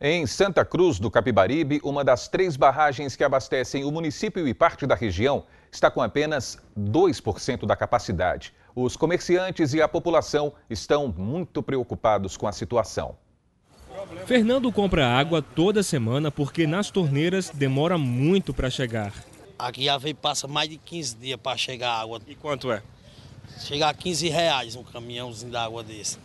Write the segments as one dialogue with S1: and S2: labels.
S1: Em Santa Cruz do Capibaribe, uma das três barragens que abastecem o município e parte da região está com apenas 2% da capacidade. Os comerciantes e a população estão muito preocupados com a situação.
S2: Fernando compra água toda semana porque nas torneiras demora muito para chegar.
S1: Aqui já vem, passa mais de 15 dias para chegar a água. E quanto é? Chegar a 15 reais um caminhãozinho da água desse.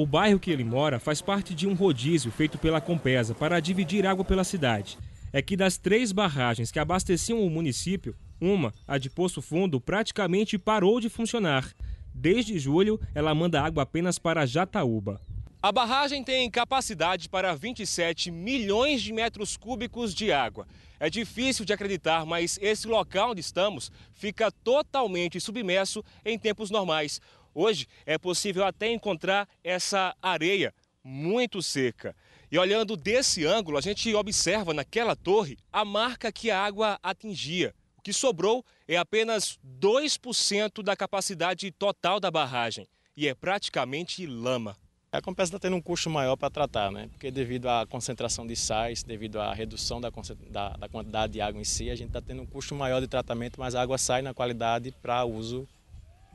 S2: O bairro que ele mora faz parte de um rodízio feito pela Compesa para dividir água pela cidade. É que das três barragens que abasteciam o município, uma, a de Poço Fundo, praticamente parou de funcionar. Desde julho, ela manda água apenas para Jataúba. A barragem tem capacidade para 27 milhões de metros cúbicos de água. É difícil de acreditar, mas esse local onde estamos fica totalmente submerso em tempos normais. Hoje é possível até encontrar essa areia muito seca. E olhando desse ângulo, a gente observa naquela torre a marca que a água atingia. O que sobrou é apenas 2% da capacidade total
S1: da barragem e é praticamente lama. A Compesa está tendo um custo maior para tratar, né? Porque devido à concentração de sais, devido à redução da, da, da quantidade de água em si, a gente está tendo um custo maior de tratamento, mas a água sai na qualidade para uso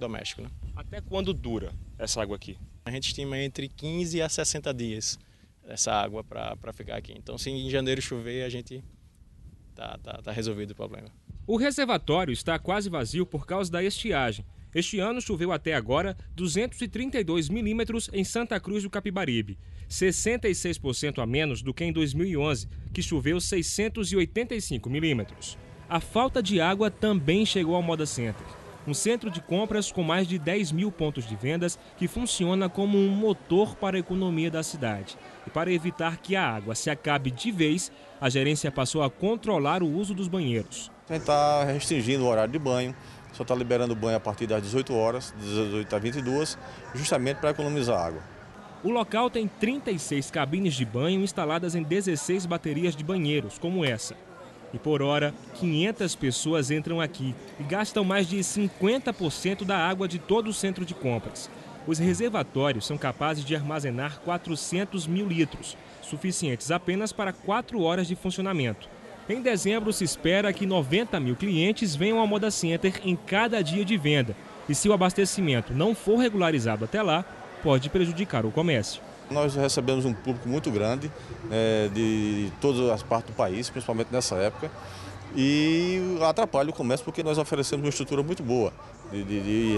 S1: doméstico. Né? Até quando dura essa água aqui? A gente estima entre 15 a 60 dias essa água para ficar aqui. Então, se em janeiro chover, a gente está tá, tá resolvido o problema.
S2: O reservatório está quase vazio por causa da estiagem. Este ano choveu até agora 232 milímetros em Santa Cruz do Capibaribe, 66% a menos do que em 2011, que choveu 685 milímetros. A falta de água também chegou ao Moda Center um centro de compras com mais de 10 mil pontos de vendas que funciona como um motor para a economia da cidade. E para evitar que a água se acabe de vez, a gerência passou a controlar o uso dos banheiros.
S1: A gente está restringindo o horário de banho, só está liberando banho a partir das 18 horas, das 18 às 22, justamente para economizar água.
S2: O local tem 36 cabines de banho instaladas em 16 baterias de banheiros, como essa. E por hora, 500 pessoas entram aqui e gastam mais de 50% da água de todo o centro de compras. Os reservatórios são capazes de armazenar 400 mil litros, suficientes apenas para 4 horas de funcionamento. Em dezembro, se espera que 90 mil clientes venham ao Moda Center em cada dia de venda. E se o abastecimento não for regularizado até lá, pode prejudicar o comércio. Nós recebemos um público muito
S1: grande é, de todas as partes do país, principalmente nessa época, e atrapalha o comércio porque nós oferecemos uma estrutura muito boa de, de, de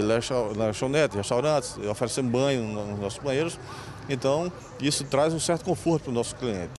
S1: lanchonete, restaurantes, oferecemos banho nos nossos banheiros, então isso traz um certo conforto para o nosso cliente.